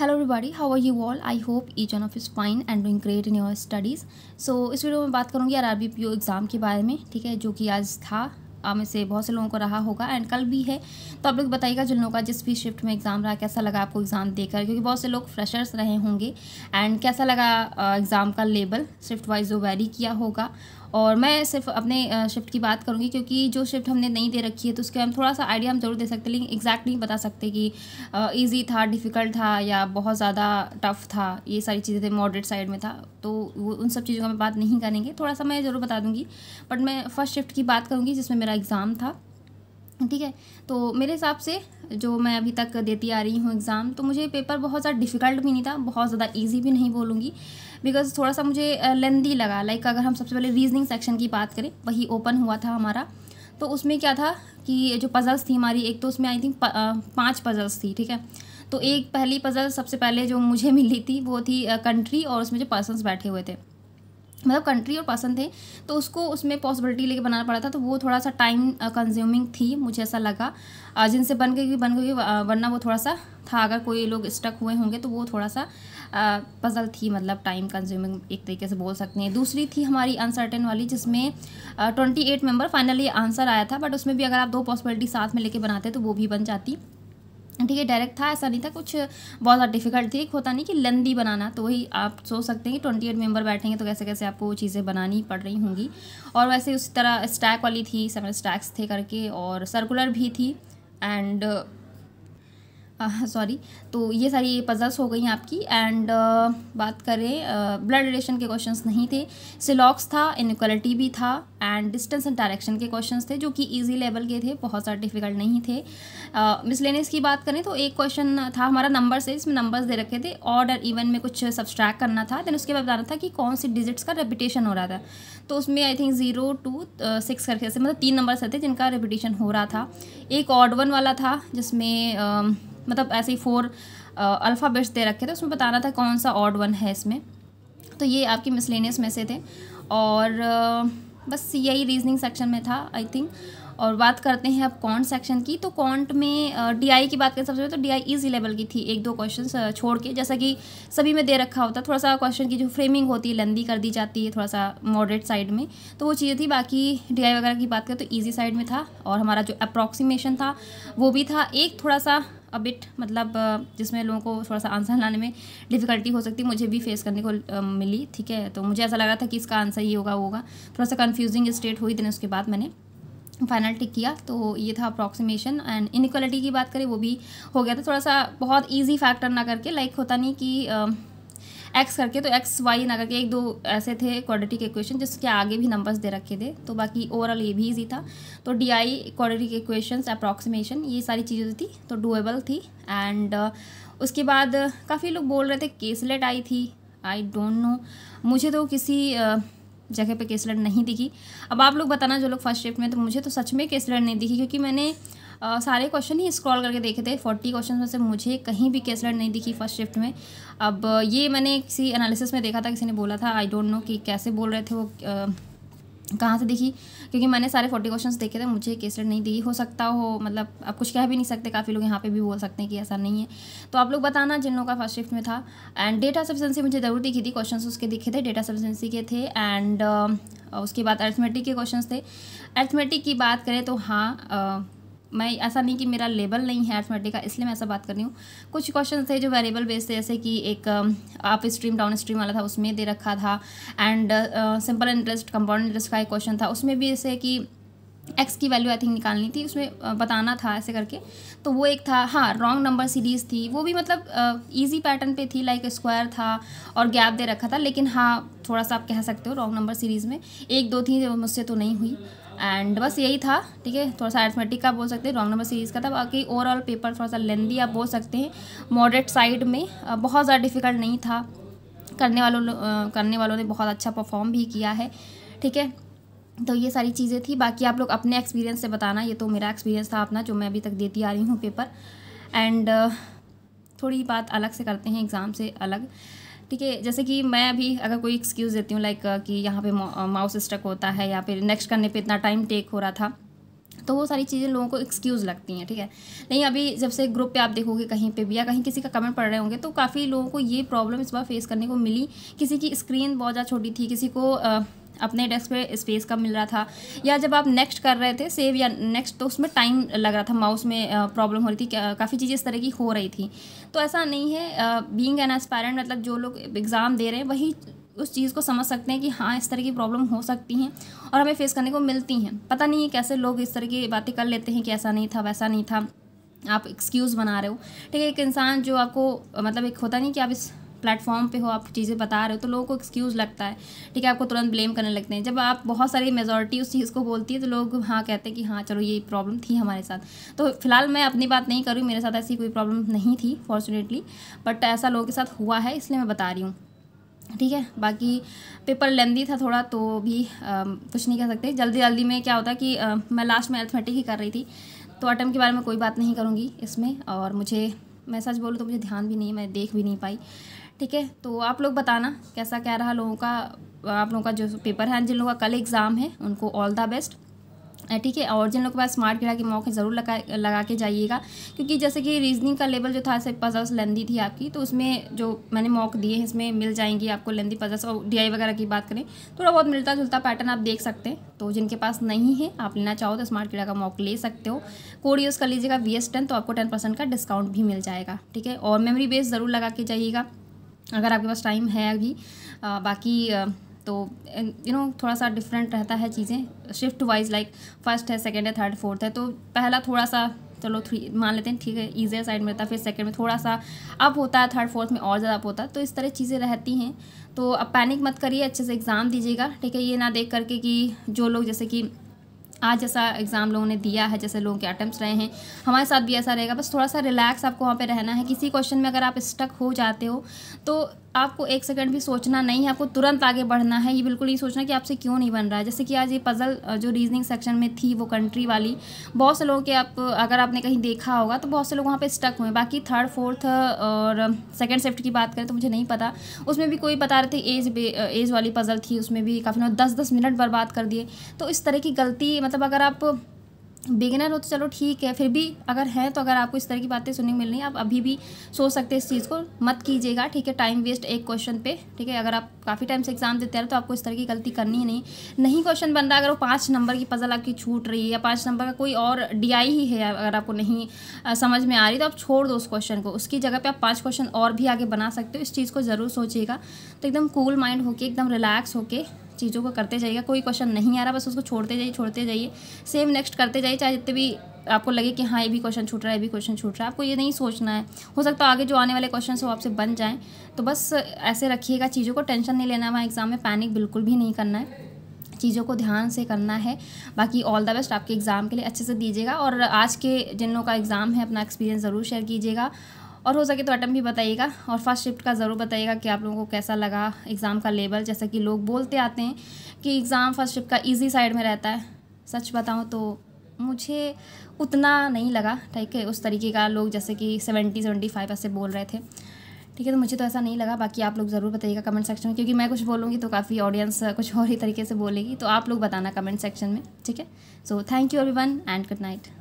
hello everybody how are you all I hope each one of is fine and doing great in your studies so इस video में बात करूँगी R R B P O exam के बारे में ठीक है जो कि आज था आम से बहुत से लोगों को रहा होगा एंड कल भी है तो आप लोग बताइएगा जिन लोगों का जिस भी शिफ्ट में एग्ज़ाम रहा कैसा लगा आपको एग्ज़ाम देकर क्योंकि बहुत से लोग फ्रेशर्स रहे होंगे एंड कैसा लगा एग्ज़ाम का लेबल शिफ्ट वाइज जो वेरी किया होगा और मैं सिर्फ अपने शिफ्ट की बात करूँगी क्योंकि जो शिफ्ट हमने नहीं दे रखी है तो उसके हम थोड़ा सा आइडिया हम ज़रूर दे सकते लेकिन एग्जैक्ट नहीं बता सकते कि ईजी था डिफ़िकल्ट था या बहुत ज़्यादा टफ़ था ये सारी चीज़ें थे मॉडरेट साइड में था तो उन सब चीज़ों का मैं बात नहीं करेंगे थोड़ा सा मैं ज़रूर बता दूँगी बट मैं फ़र्स्ट शिफ्ट की बात करूँगी जिसमें मेरा एग्ज़ाम था ठीक है तो मेरे हिसाब से जो मैं अभी तक देती आ रही हूँ एग्ज़ाम तो मुझे पेपर बहुत ज़्यादा डिफ़िकल्ट भी नहीं था बहुत ज़्यादा ईजी भी नहीं बोलूँगी बिकॉज थोड़ा सा मुझे लेंदी लगा लाइक अगर हम सबसे पहले रीजनिंग सेक्शन की बात करें वही ओपन हुआ था हमारा तो उसमें क्या था कि जो पज़ल्स थी हमारी एक तो उसमें आई थिंक पाँच पज़ल्स थी ठीक है तो एक पहली पज़ल सबसे पहले जो मुझे मिली थी वो थी कंट्री और उसमें जो पर्सनस बैठे हुए थे मतलब कंट्री और पर्सन थे तो उसको उसमें पॉसिबिलिटी लेके बनाना पड़ा था तो वो थोड़ा सा टाइम कंज्यूमिंग थी मुझे ऐसा लगा जिनसे बन गई बन गई वरना वो थोड़ा सा था अगर कोई लोग स्टक हुए होंगे तो वो थोड़ा सा पज़ल थी मतलब टाइम कंज्यूमिंग एक तरीके से बोल सकते हैं दूसरी थी हमारी अनसर्टेन वाली जिसमें twenty eight member finally answer आया था बट उसमें भी अगर आप दो पॉसिबिलिटी साथ में लेके बनाते तो वो भी बन जाती ठीक है डायरेक्ट था ऐसा नहीं था कुछ बहुत ज़्यादा डिफिकल्ट थी एक होता नहीं कि लेंदी बनाना तो वही आप सोच सकते हैं कि ट्वेंटी एट मेम्बर बैठेंगे तो कैसे कैसे आपको वो चीज़ें बनानी पड़ रही होंगी और वैसे उसी तरह स्टैक वाली थी सेवन स्टैक्स थे करके और सर्कुलर भी थी एंड सॉरी तो ये सारी पजल्स हो गई आपकी एंड uh, बात करें ब्लड रिलेशन के क्वेश्चंस नहीं थे सिलॉक्स था इनक्वालिटी भी था एंड डिस्टेंस एंड डायरेक्शन के क्वेश्चंस थे जो कि इजी लेवल के थे बहुत ज़्यादा डिफिकल्ट नहीं थे मिसलेनेस uh, की बात करें तो एक क्वेश्चन था हमारा नंबर से इसमें नंबर्स दे रखे थे ऑर्डर इवन में कुछ सब्सट्रैक करना था देन उसके बाद बताना था कि कौन सी डिजिट्स का रेपिटेशन हो रहा था तो उसमें I think zero to six करके मतलब तीन नंबर्स थे जिनका रेपिटेशन हो रहा था एक ऑर्ड वन वाला था जिसमें uh, मतलब ऐसे ही फोर अल्फ़ाबेट्स दे रखे थे उसमें बताना था कौन सा ऑड वन है इसमें तो ये आपकी मिसलेनियस में से थे और बस यही रीजनिंग सेक्शन में था आई थिंक और बात करते हैं अब कॉन्ट सेक्शन की तो कॉन्ट में डी आई की बात करें सबसे पहले तो डी आई ईजी लेवल की थी एक दो क्वेश्चन छोड़ के जैसा कि सभी में दे रखा होता थोड़ा सा क्वेश्चन की जो फ्रेमिंग होती है लंदी कर दी जाती है थोड़ा सा मॉडरेट साइड में तो वो चीज़ें थी बाकी डी आई वगैरह की बात करें तो ईजी साइड में था और हमारा जो अप्रॉक्सीमेशन था वो भी था एक थोड़ा सा अबिट मतलब जिसमें लोगों को थोड़ा सा आंसर लाने में डिफ़िकल्टी हो सकती मुझे भी फेस करने को मिली ठीक है तो मुझे ऐसा लग रहा था कि इसका आंसर ये होगा वो होगा थोड़ा सा कन्फ्यूजिंग स्टेट हुई थी उसके बाद मैंने फाइनल टिक किया तो ये था अप्रॉक्सीमेशन एंड इनक्वालिटी की बात करें वो भी हो गया था थोड़ा सा बहुत ईजी फैक्टर ना करके लाइक होता नहीं कि एक्स करके तो एक्स वाई ना करके एक दो ऐसे थे क्वाड्रेटिक इक्वेशन जिसके आगे भी नंबर्स दे रखे थे तो बाकी ओवरऑल ये भी ईजी था तो D I quadratic equation approximation ये सारी चीज़ें थी तो डूएबल थी एंड uh, उसके बाद uh, काफ़ी लोग बोल रहे थे केसलेट आई थी आई डोंट नो मुझे तो किसी uh, जगह पे केसलेट नहीं दिखी अब आप लोग बताना जो लोग फर्स्ट शिफ्ट में तो मुझे तो सच में केसलेट नहीं दिखी क्योंकि मैंने आ, सारे क्वेश्चन ही स्क्रॉल करके देखे थे फोर्टी क्वेश्चन में से मुझे कहीं भी केसलेट नहीं दिखी फर्स्ट शिफ्ट में अब ये मैंने किसी एनालिसिस में देखा था किसी ने बोला था आई डोंट नो कि कैसे बोल रहे थे वो कहाँ से दिखी क्योंकि मैंने सारे फोर्टी क्वेश्चन देखे थे मुझे केसलेट नहीं दिखी हो सकता हो मतलब आप कुछ कह भी नहीं सकते काफ़ी लोग यहाँ पर भी बोल सकते हैं कि ऐसा नहीं है तो आप लोग बताना जिन लोगों का फर्स्ट शिफ्ट में था एंड डेटा सफिशेंसी मुझे ज़रूर दिखी थी क्वेश्चन उसके दिखे थे डेटा सफिशेंसी के थे एंड उसके बाद अर्थमेटिक के क्वेश्चन थे अर्थमेटिक की बात करें तो हाँ मैं ऐसा नहीं कि मेरा लेवल नहीं है एथमेटिक का इसलिए मैं ऐसा बात कर रही हूँ कुछ क्वेश्चन थे जो वेरिएबल बेस थे जैसे कि एक आप स्ट्रीम डाउन स्ट्रीम वाला था उसमें दे रखा था and simple interest compound interest का एक क्वेश्चन था उसमें भी जैसे कि एक्स की वैल्यू आई थिंक निकालनी थी उसमें बताना था ऐसे करके तो वो एक था हाँ रॉन्ग नंबर सीरीज़ थी वो भी मतलब इजी पैटर्न पे थी लाइक स्क्वायर था और गैप दे रखा था लेकिन हाँ थोड़ा सा आप कह सकते हो रॉन्ग नंबर सीरीज़ में एक दो थी मुझसे तो नहीं हुई एंड बस यही था ठीक है थोड़ा सा एथमेटिक का बोल सकते हैं रॉन्ग नंबर सीरीज़ का था बाकी ओवरऑल पेपर थोड़ा सा लेंदी आप बोल सकते हैं मॉडरेट साइड में बहुत ज़्यादा डिफिकल्ट नहीं था करने वालों करने वालों ने बहुत अच्छा परफॉर्म भी किया है ठीक है तो ये सारी चीज़ें थी बाकी आप लोग अपने एक्सपीरियंस से बताना ये तो मेरा एक्सपीरियंस था अपना जो मैं अभी तक देती आ रही हूँ पेपर एंड थोड़ी बात अलग से करते हैं एग्ज़ाम से अलग ठीक है जैसे कि मैं अभी अगर कोई एक्सक्यूज़ देती हूँ लाइक कि यहाँ पे माउस स्टक होता है या फिर नेक्स्ट करने पे इतना टाइम टेक हो रहा था तो वो सारी चीज़ें लोगों को एक्सक्यूज़ लगती हैं ठीक है नहीं अभी जब से ग्रुप पे आप देखोगे कहीं पे भी या कहीं किसी का कमेंट पढ़ रहे होंगे तो काफ़ी लोगों को ये प्रॉब्लम इस बार फेस करने को मिली किसी की स्क्रीन बहुत ज़्यादा छोटी थी किसी को आ, अपने डेस्क पे स्पेस कम मिल रहा था या जब आप नेक्स्ट कर रहे थे सेव या नेक्स्ट तो उसमें टाइम लग रहा था माउस में प्रॉब्लम हो रही थी काफ़ी चीज़ें इस तरह की हो रही थी तो ऐसा नहीं है बीइंग एन एस्पायरेंट मतलब जो लोग एग्ज़ाम दे रहे हैं वही उस चीज़ को समझ सकते हैं कि हाँ इस तरह की प्रॉब्लम हो सकती हैं और हमें फेस करने को मिलती हैं पता नहीं है कैसे लोग इस तरह की बातें कर लेते हैं कि ऐसा नहीं था वैसा नहीं था आप एक्सक्यूज़ बना रहे हो ठीक है एक इंसान जो आपको मतलब एक होता नहीं कि आप इस प्लेटफॉर्म पे हो आप चीज़ें बता रहे हो तो लोगों को एक्सक्यूज़ लगता है ठीक है आपको तुरंत ब्लेम करने लगते हैं जब आप बहुत सारी मेजोरिटी उस चीज़ को बोलती है तो लोग हाँ कहते हैं कि हाँ चलो ये प्रॉब्लम थी हमारे साथ तो फिलहाल मैं अपनी बात नहीं करूँ मेरे साथ ऐसी कोई प्रॉब्लम नहीं थी फॉर्चुनेटली बट ऐसा लोगों के साथ हुआ है इसलिए मैं बता रही हूँ ठीक है बाकी पेपर लेंदी था थोड़ा तो भी कुछ नहीं कह सकते जल्दी जल्दी में क्या होता है कि मैं लास्ट में अर्थमेटिक ही कर रही थी तो आटम के बारे में कोई बात नहीं करूँगी इसमें और मुझे मैं सच बोलूँ तो मुझे ध्यान भी नहीं मैं देख भी नहीं पाई ठीक है तो आप लोग बताना कैसा क्या रहा लोगों का आप लोगों का जो पेपर है जिन लोगों का कल एग्ज़ाम है उनको ऑल द बेस्ट ठीक है और जिन लोगों के पास स्मार्ट गिरा के मौके ज़रूर लगा लगा के जाइएगा क्योंकि जैसे कि रीजनिंग का लेवल जो था सिर्फ पजल्स लेंदी थी आपकी तो उसमें जो मैंने मॉक दिए हैं इसमें मिल जाएंगी आपको लेंदी पजल्स और डी वगैरह की बात करें थोड़ा बहुत मिलता जुलता पैटर्न आप देख सकते हैं तो जिनके पास नहीं है आप लेना चाहो तो स्मार्ट गिरा का मॉक ले सकते हो कोड यूज़ कर लीजिएगा वी एस तो आपको टेन परसेंट का डिस्काउंट भी मिल जाएगा ठीक है और मेमरी बेस ज़रूर लगा के जाइएगा अगर आपके पास टाइम है अभी बाकी आ, तो यू नो थोड़ा सा डिफरेंट रहता है चीज़ें शिफ्ट वाइज लाइक फर्स्ट है सेकेंड है थर्ड फोर्थ है तो पहला थोड़ा सा चलो थ्री मान लेते हैं ठीक है ईजियर साइड में रहता है फिर सेकंड में थोड़ा सा अप होता है थर्ड फोर्थ में और ज़्यादा अप होता है तो इस तरह चीज़ें रहती हैं तो अब पैनिक मत करिए अच्छे से एग्ज़ाम दीजिएगा ठीक है ये ना देख करके कि जो लोग जैसे कि आज जैसा एग्ज़ाम लोगों ने दिया है जैसे लोगों के अटैम्प्ट रहे हैं हमारे साथ भी ऐसा रहेगा बस थोड़ा सा रिलैक्स आपको वहाँ पे रहना है किसी क्वेश्चन में अगर आप स्टक हो जाते हो तो आपको एक सेकंड भी सोचना नहीं है आपको तुरंत आगे बढ़ना है ये बिल्कुल नहीं सोचना कि आपसे क्यों नहीं बन रहा है जैसे कि आज ये पज़ल जो रीजनिंग सेक्शन में थी वो कंट्री वाली बहुत से लोगों के आप अगर आपने कहीं देखा होगा तो बहुत से लोग वहाँ पर स्टक हुए बाकी थर्ड फोर्थ और सेकेंड शिफ्ट की बात करें तो मुझे नहीं पता उसमें भी कोई बता रहे थे एज एज वाली पज़ल थी उसमें भी काफ़ी लोग दस दस मिनट बर्बाद कर दिए तो इस तरह की गलती मतलब अगर आप बिगिनर हो तो चलो ठीक है फिर भी अगर हैं तो अगर आपको इस तरह की बातें सुनने मिल रही हैं आप अभी भी सोच सकते हैं इस चीज़ को मत कीजिएगा ठीक है टाइम वेस्ट एक क्वेश्चन पे ठीक है अगर आप काफ़ी टाइम से एग्जाम देते हैं तो आपको इस तरह की गलती करनी ही नहीं नहीं क्वेश्चन बन रहा अगर वो पाँच नंबर की पजल आपकी छूट रही है या पाँच नंबर का कोई और डी ही है अगर आपको नहीं समझ में आ रही तो आप छोड़ दो उस क्वेश्चन को उसकी जगह पर आप पाँच क्वेश्चन और भी आगे बना सकते हो इस चीज़ को ज़रूर सोचिएगा तो एकदम कूल माइंड होकर एकदम रिलैक्स होकर चीज़ों को करते जाइएगा कोई क्वेश्चन नहीं आ रहा बस उसको छोड़ते जाइए छोड़ते जाइए सेम नेक्स्ट करते जाइए चाहे जितने भी आपको लगे कि हाँ ये भी क्वेश्चन छूट रहा है ये भी क्वेश्चन छूट रहा है आपको ये नहीं सोचना है हो सकता है आगे जो आने वाले क्वेश्चन वो आपसे बन जाएँ तो बस ऐसे रखिएगा चीज़ों को टेंशन नहीं लेना है वहाँ एग्ज़ाम में पैनिक बिल्कुल भी नहीं करना है चीज़ों को ध्यान से करना है बाकी ऑल द बेस्ट आपके एग्ज़ाम के लिए अच्छे से दीजिएगा और आज के जिन लोगों का एग्ज़ाम है अपना एक्सपीरियंस ज़रूर शेयर कीजिएगा और हो सके तो आइटम भी बताइएगा और फर्स्ट शिफ्ट का ज़रूर बताइएगा कि आप लोगों को कैसा लगा एग्ज़ाम का लेवल जैसा कि लोग बोलते आते हैं कि एग्ज़ाम फर्स्ट शिफ्ट का ईजी साइड में रहता है सच बताऊँ तो मुझे उतना नहीं लगा ठीक है उस तरीके का लोग जैसे कि सेवेंटी सेवेंटी फाइव ऐसे बोल रहे थे ठीक है तो मुझे तो ऐसा नहीं लगा बाकी आप लोग ज़रूर बताइएगा कमेंट सेक्शन में क्योंकि मैं कुछ बोलूँगी तो काफ़ी ऑडियंस कुछ और ही तरीके से बोलेगी तो आप लोग बताना कमेंट सेक्शन में ठीक है so thank you every one and good night